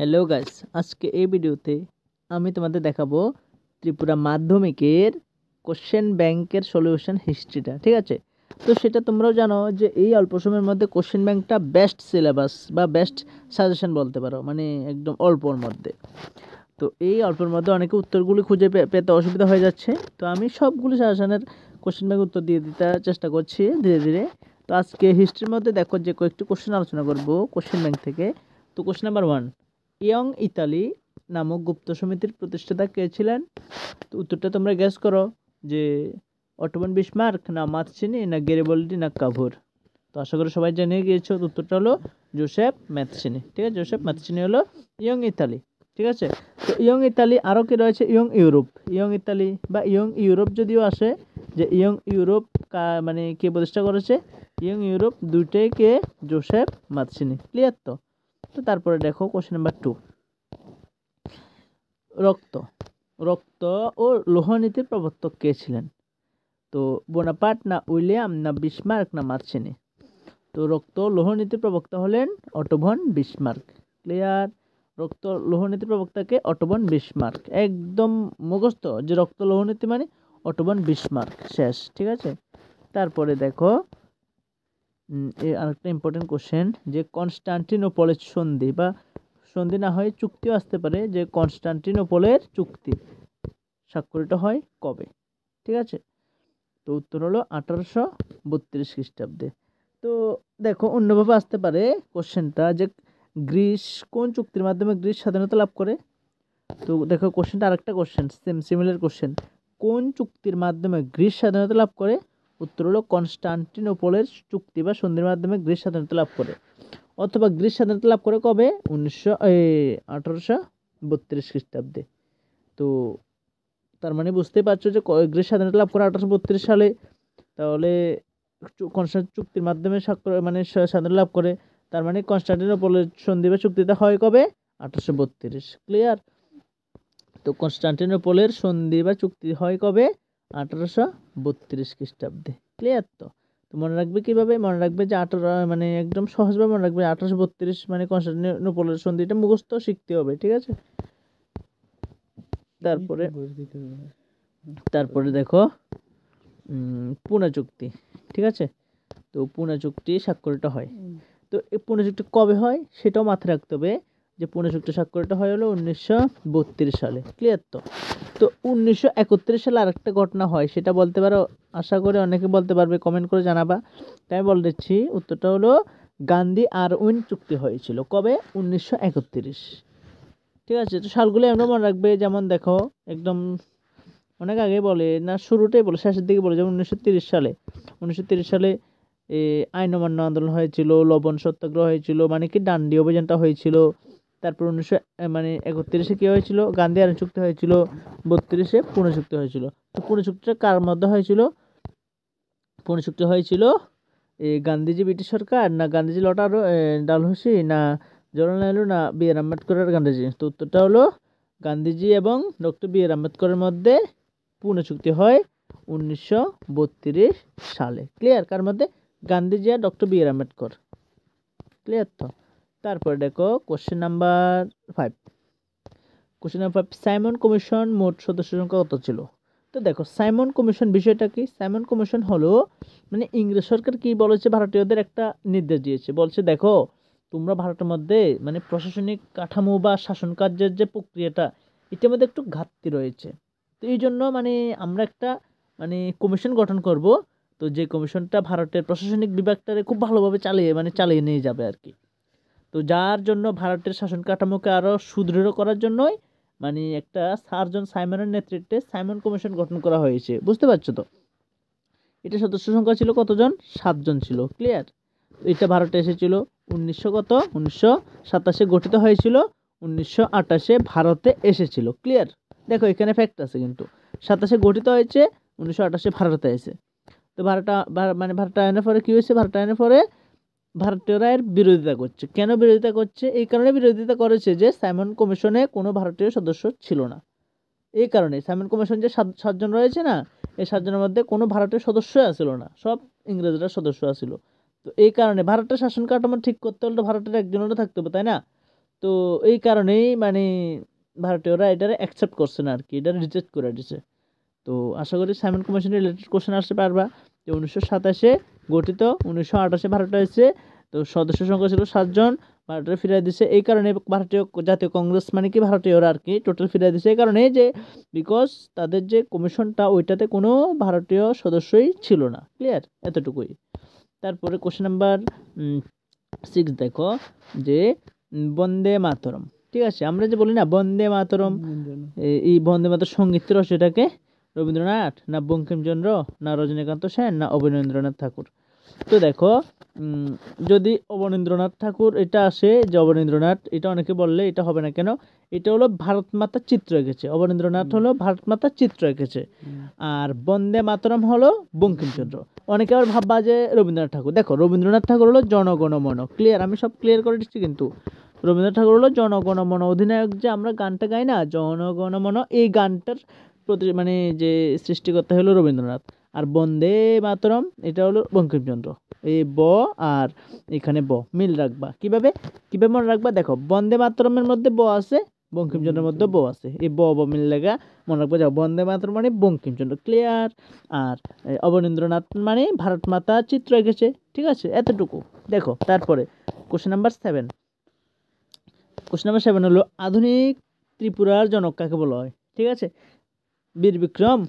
hello guys আজকে এই ভিডিওতে আমি তোমাদের দেখাবো ত্রিপুরা মাধ্যমিকের কোশ্চেন ব্যাংকের সলিউশন হিস্ট্রিটা ঠিক আছে তো সেটা তোমরাও জানো যে এই অল্প সময়ের মধ্যে কোশ্চেন ব্যাংকটা বেস্ট সিলেবাস বা বেস্ট সাজেশন বলতে পারো মানে একদম অল্পর মধ্যে তো এই অল্পের মধ্যে অনেকে উত্তরগুলি খুঁজে পেতে অসুবিধা হয়ে যাচ্ছে তো আমি সবগুলি সাজেশনের কোশ্চেন ব্যাংক উত্তর দিয়ে দিতে চেষ্টা করছি ধীরে ধীরে তো আজকে হিস্ট্রির মধ্যে দেখো যে কয়েকটি কোশ্চেন আলোচনা করব কোশ্চেন ব্যাংক থেকে তো question number one young Italy নামক গুপ্ত সমিতির প্রতিষ্ঠাতা কে ছিলেন তো উত্তরটা তোমরা গ্যাস করো যে অটোমান বিস্মার্ক না মাতসিনি না গেরেবল্ডি না কাভুর তো আশা করি সবাই জেনে গিয়েছো উত্তরটা হলো জোসেফ ম্যাথসিনি ঠিক আছে জোসেফ ম্যাথসিনি হলো ইয়ং ইতালি ঠিক আছে তো ইয়ং ইতালি আরও কি রয়েছে ইয়ং ইউরোপ ইয়ং ইতালি বা ইয়ং ইউরোপ যদিও আসে যে ইয়ং ইউরোপ মানে কে প্রতিষ্ঠা করেছে ইয়ং ইউরোপ দুইটাই কে জোসেফ মাতসিনি ক্লিয়ার তো তো তারপরে দেখো কোশ্চেন নাম্বার টু রক্ত রক্ত ও লোহনীতির প্রবর্তক কে ছিলেন তো বোনাপাট না উইলিয়াম না বিসমার্ক না মার্চেনি তো রক্ত লোহনীতির প্রবক্তা হলেন অটোভন বিসমার্ক ক্লিয়ার রক্ত লোহনীতি প্রবক্তাকে অটোবন বিসমার্ক একদম মুখস্থ যে রক্ত লোহনীতি মানে অটোবন বিসমার্ক শেষ ঠিক আছে তারপরে দেখো আরেকটা ইম্পর্টেন্ট কোশ্চেন যে কনস্টান্টিনোপলের সন্ধি বা সন্ধি না হয় চুক্তিও আসতে পারে যে কনস্টান্টিনোপলের চুক্তি স্বাক্ষরিত হয় কবে ঠিক আছে তো উত্তর হলো আঠারোশো বত্রিশ খ্রিস্টাব্দে তো দেখো অন্যভাবে আসতে পারে কোশ্চেনটা যে গ্রিস কোন চুক্তির মাধ্যমে গ্রিস স্বাধীনতা লাভ করে তো দেখো কোশ্চেনটা আরেকটা কোশ্চেন সেম সিমিলার কোশ্চেন কোন চুক্তির মাধ্যমে গ্রিস স্বাধীনতা লাভ করে উত্তর হলো কনস্টান্টিনোপোলের চুক্তি বা সন্ধির মাধ্যমে গ্রিস স্বাধীনতা লাভ করে অথবা গ্রিস স্বাধীনতা লাভ করে কবে উনিশশো আঠারোশো বত্রিশ খ্রিস্টাব্দে তো তার মানে বুঝতেই পারছো যে গ্রিস স্বাধীনতা লাভ করে আঠারোশো বত্রিশ সালে তাহলে কনস্টান্ট চুক্তির মাধ্যমে স্বাক্ষর মানে স্বাধীনতা লাভ করে তার মানে কনস্টান্টিনোপোলের সন্ধি বা চুক্তিটা হয় কবে আঠারোশো বত্রিশ ক্লিয়ার তো কনস্টান্টিনোপোলের সন্ধি বা চুক্তি হয় কবে আঠারোশো বত্রিশ খ্রিস্টাব্দে ক্লিয়ার তো তো মনে রাখবে কীভাবে মনে রাখবে যে আঠারো মানে একদম সহজভাবে মনে রাখবে আঠারোশো বত্রিশ মানে কনস্টান্টিনোপলের সন্ধিটা মুখস্থ শিখতে হবে ঠিক আছে তারপরে তারপরে দেখো পুনা চুক্তি ঠিক আছে তো পুনা চুক্তি স্বাক্ষরিত হয় তো এই পুনা চুক্তি কবে হয় সেটাও মাথায় রাখতে হবে যে পুনা চুক্তি স্বাক্ষরিত হয় হলো উনিশশো বত্রিশ সালে ক্লিয়ার তো তো উনিশশো একত্রিশ সালে আরেকটা ঘটনা হয় সেটা বলতে পারো আশা করে অনেকে বলতে পারবে কমেন্ট করে জানাবা তাই বলে দিচ্ছি উত্তরটা হলো গান্ধী আর উইন চুক্তি হয়েছিল কবে উনিশশো ঠিক আছে তো সালগুলো এমন মনে রাখবে যেমন দেখো একদম অনেক আগে বলে না শুরুতেই বলে শেষের দিকে বলে যেমন উনিশশো তিরিশ সালে উনিশশো তিরিশ সালে আইন অমান্য আন্দোলন হয়েছিল লবণ সত্যাগ্রহ হয়েছিল মানে কি ডান্ডি অভিযানটা হয়েছিল তারপর উনিশশো মানে একত্রিশে কী হয়েছিল গান্ধী আইন চুক্তি হয়েছিল বত্রিশে পুনে চুক্তি হয়েছিল তো পুনে চুক্তিটা কার মধ্যে হয়েছিল পুনে চুক্তি হয়েছিল এই গান্ধীজি ব্রিটিশ সরকার না গান্ধীজি লটার ডালহসি না জওয়াহরলাল নেহরু না বি আর আম্বেদকর আর গান্ধীজি তো উত্তরটা হলো গান্ধীজি এবং ডক্টর বি আর আম্বেদকরের মধ্যে পুনে চুক্তি হয় উনিশশো সালে ক্লিয়ার কার মধ্যে গান্ধীজি আর doctor B R Ambedkar clear তো তারপরে দেখো question number five question number five Simon commission মোট সদস্য সংখ্যা কত ছিল তো দেখো সাইমন কমিশন বিষয়টা কি সাইমন কমিশন হলো মানে ইংরেজ সরকার কি বলেছে ভারতীয়দের একটা নির্দেশ দিয়েছে বলছে দেখো তোমরা ভারতের মধ্যে মানে প্রশাসনিক কাঠামো বা শাসন কার্যের যে প্রক্রিয়াটা এটার মধ্যে একটু ঘাটতি রয়েছে তো এই জন্য মানে আমরা একটা মানে কমিশন গঠন করব তো যে কমিশনটা ভারতের প্রশাসনিক বিভাগটারে খুব ভালোভাবে চালিয়ে মানে চালিয়ে নিয়ে যাবে আর কি তো যার জন্য ভারতের শাসন কাঠামোকে আরও সুদৃঢ় করার জন্যই মানে একটা সার্জন সাইমনের নেতৃত্বে সাইমন কমিশন গঠন করা হয়েছে বুঝতে পারছো তো এটা সদস্য সংখ্যা ছিল কতজন সাতজন ছিল ক্লিয়ার এটা ভারতে এসেছিল উনিশশো কত উনিশশো সাতাশে গঠিত হয়েছিল উনিশশো আটাশে ভারতে এসেছিল ক্লিয়ার দেখো এখানে ফ্যাক্ট আছে কিন্তু সাতাশে গঠিত হয়েছে উনিশশো আটাশে ভারতে এসে তো ভারটা মানে ভারত আইনের পরে কী হয়েছে ভারত আইনের পরে ভারতীয় রায়ের বিরোধিতা করছে কেন বিরোধিতা করছে এই কারণে বিরোধিতা করেছে যে সাইমন কমিশনে কোনো ভারতীয় সদস্য ছিল না এই কারণে সাইমন কমিশন যে সাত সাতজন রয়েছে না এই সাতজনের মধ্যে কোনো ভারতীয় সদস্য আসিল না সব ইংরেজরা সদস্য আসিল তো এই কারণে ভারতের শাসন কাঠামো ঠিক করতে হলে তো ভারতের একজনেরও থাকতে হবে তাই না তো এই কারণেই মানে ভারতীয়রা এটা অ্যাকসেপ্ট করছে না আর কি এটা রিজেক্ট করে দিছে তো আশা করি সাইমন কমিশন রিলেটেড কোশ্চেন আসতে পারবা যে উনিশশো সাতাশে গঠিত উনিশশো আঠাশে ভারত হয়েছে তো সদস্য সংখ্যা ছিল সাতজন ভারতের ফিরিয়ে দিছে এই কারণে ভারতীয় জাতীয় কংগ্রেস মানে কি ভারতীয়রা আর কি টোটাল ফিরিয়ে দিছে এই কারণে যে বিকজ তাদের যে কমিশনটা ওইটাতে কোনো ভারতীয় সদস্যই ছিল না ক্লিয়ার এতটুকুই তারপরে কোশ্চেন নাম্বার সিক্স দেখো যে বন্দে মাতরম ঠিক আছে আমরা যে বলি না বন্দে মাতরম এই বন্দে মাতর সঙ্গীত সেটাকে এটাকে রবীন্দ্রনাথ না বঙ্কিমচন্দ্র না রজনীকান্ত সেন না অবনীন্দ্রনাথ ঠাকুর তো দেখো যদি অবনীন্দ্রনাথ ঠাকুর এটা আসে যে অবনীন্দ্রনাথ এটা অনেকে বললে এটা হবে না কেন এটা হলো ভারত মাতার চিত্র এঁকেছে অবনীন্দ্রনাথ হলো ভারত মাতার চিত্র এঁকেছে আর বন্দে মাতরম হলো বঙ্কিমচন্দ্র অনেকে আবার ভাববা যে রবীন্দ্রনাথ ঠাকুর দেখো রবীন্দ্রনাথ ঠাকুর হলো জনগণমন ক্লিয়ার আমি সব ক্লিয়ার করে দিচ্ছি কিন্তু রবীন্দ্রনাথ ঠাকুর হলো জনগণমন অধিনায়ক যে আমরা গানটা গাই না জনগণমন এই গানটার মানে যে সৃষ্টিকর্তা হলো রবীন্দ্রনাথ আর বন্দে মাতরম এটা হলো বঙ্কিমচন্দ্র এই ব আর এখানে ব মিল রাখবা কিভাবে কিভাবে মনে রাখবা দেখো বন্দে মাতরমের মধ্যে ব আছে বঙ্কিমচন্দ্রের মধ্যে ব আছে এই ব ব মিল লেখা মনে রাখবো যাও বন্দে মাতরম মানে বঙ্কিমচন্দ্র ক্লিয়ার আর অবনীন্দ্রনাথ মানে ভারত মাতা চিত্র এঁকেছে ঠিক আছে এতটুকু দেখো তারপরে question number seven question number seven হলো আধুনিক ত্রিপুরার জনক কাকে বলা হয় ঠিক আছে বীর বিক্রম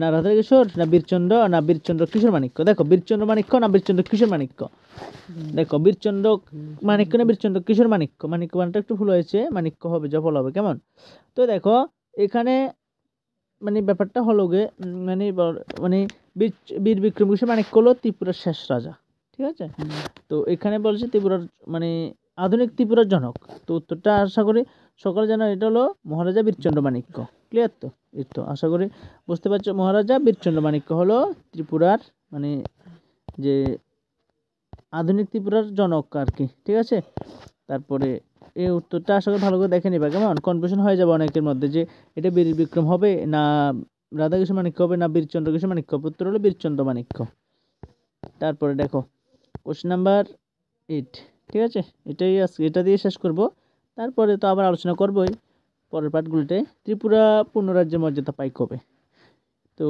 না রাধা কিশোর না বীরচন্দ্র না বীরচন্দ্র কিশোর মানিক্য দেখো বীরচন্দ্র মানিক্য না বীরচন্দ্র কিশোর মানিক্য দেখো বীরচন্দ্র মানিক্য না বীরচন্দ্র কিশোর মানিক্য মানিক্য মানটা একটু ভুল হয়েছে মানিক্য হবে জফল হবে কেমন তো দেখো এখানে মানে ব্যাপারটা হলো গে মানে মানে বীর বিক্রম কিশোর মানিক্য হলো ত্রিপুরার শেষ রাজা ঠিক আছে তো এখানে বলছে ত্রিপুরার মানে আধুনিক ত্রিপুরার জনক তো উত্তরটা আশা করি সকালে জানো এটা হলো মহারাজা বীরচন্দ্র মানিক্য ক্লিয়ার তো এই তো আশা করি বুঝতে পারছো মহারাজা বীরচন্দ্র মাণিক্য হলো ত্রিপুরার মানে যে আধুনিক ত্রিপুরার জনক আর কি ঠিক আছে তারপরে এই উত্তরটা আশা করি ভালো করে দেখে নিবা কেমন কনফিউশন হয়ে যাবে অনেকের মধ্যে যে এটা বীর বিক্রম হবে না রাধাকৃষ্ণ মাণিক্য হবে না বীরচন্দ্র কৃষ্ণ মাণিক্য পুত্র হলো বীরচন্দ্র মাণিক্য তারপরে দেখো কোশ্চেন নাম্বার এইট ঠিক আছে এটাই আজকে এটা দিয়ে শেষ করব তারপরে তো আবার আলোচনা করবোই পরের পাঠগুলোতে ত্রিপুরা পূর্ণরাজ্যের মর্যাদা পাই কবে তো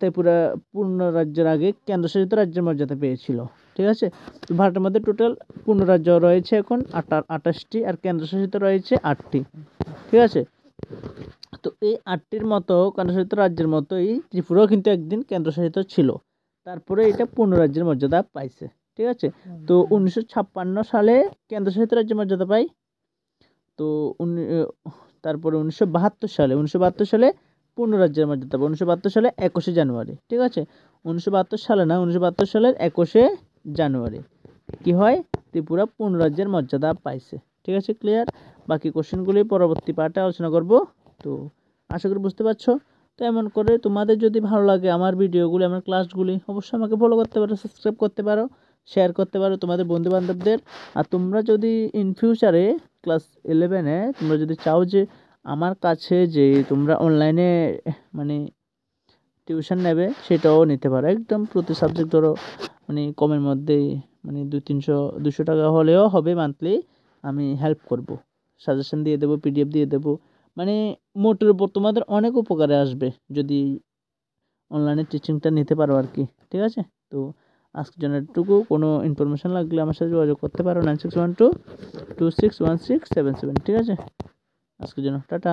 ত্রিপুরা পূর্ণরাজ্যের আগে কেন্দ্রশাসিত রাজ্যের মর্যাদা পেয়েছিল ঠিক আছে তো ভারতের মধ্যে টোটাল পূর্ণরাজ্য রয়েছে এখন আটা আঠাশটি আর কেন্দ্রশাসিত রয়েছে আটটি ঠিক আছে তো এই আটটির মতো কেন্দ্রশাসিত রাজ্যের মতোই ত্রিপুরাও কিন্তু একদিন কেন্দ্রশাসিত ছিল তারপরে এটা পূর্ণরাজ্যের মর্যাদা পাইছে ঠিক আছে তো উনিশশো সালে কেন্দ্রশাসিত রাজ্যের মর্যাদা পায় তো তারপরে উনিশশো বাহাত্তর সালে উনিশশো বাহাত্তর সালে রাজ্যের মর্যাদা তারপর উনিশশো বাহাত্তর সালে একুশে জানুয়ারি ঠিক আছে উনিশশো বাহাত্তর সালে না উনিশশো বাহাত্তর সালের একুশে জানুয়ারি কি হয় ত্রিপুরা পূর্ণ রাজ্যের মর্যাদা পাইছে ঠিক আছে ক্লিয়ার বাকি কোশ্চেনগুলি পরবর্তী পার্টে আলোচনা করব তো আশা করি বুঝতে পারছো তো এমন করে তোমাদের যদি ভালো লাগে আমার ভিডিওগুলি আমার ক্লাসগুলি অবশ্যই আমাকে ফলো করতে পারো সাবস্ক্রাইব করতে পারো শেয়ার করতে পারো তোমাদের বন্ধুবান্ধবদের আর তোমরা যদি ইন ফিউচারে ক্লাস ইলেভেনে তোমরা যদি চাও যে আমার কাছে যে তোমরা অনলাইনে মানে টিউশন নেবে সেটাও নিতে পারো একদম প্রতি সাবজেক্ট ধরো মানে কমের মধ্যেই মানে দু তিনশো দুশো টাকা হলেও হবে মান্থলি আমি হেল্প করব সাজেশন দিয়ে দেবো পিডিএফ দিয়ে দেবো মানে মোটের উপর তোমাদের অনেক উপকারে আসবে যদি অনলাইনে টিচিংটা নিতে পারো আর কি ঠিক আছে তো আজকের জন্য এটুকু কোনো ইনফরমেশান লাগলে আমার সাথে যোগাযোগ করতে পারো nine six one two two six one six seven seven ঠিক আছে আজকের জন্য টাটা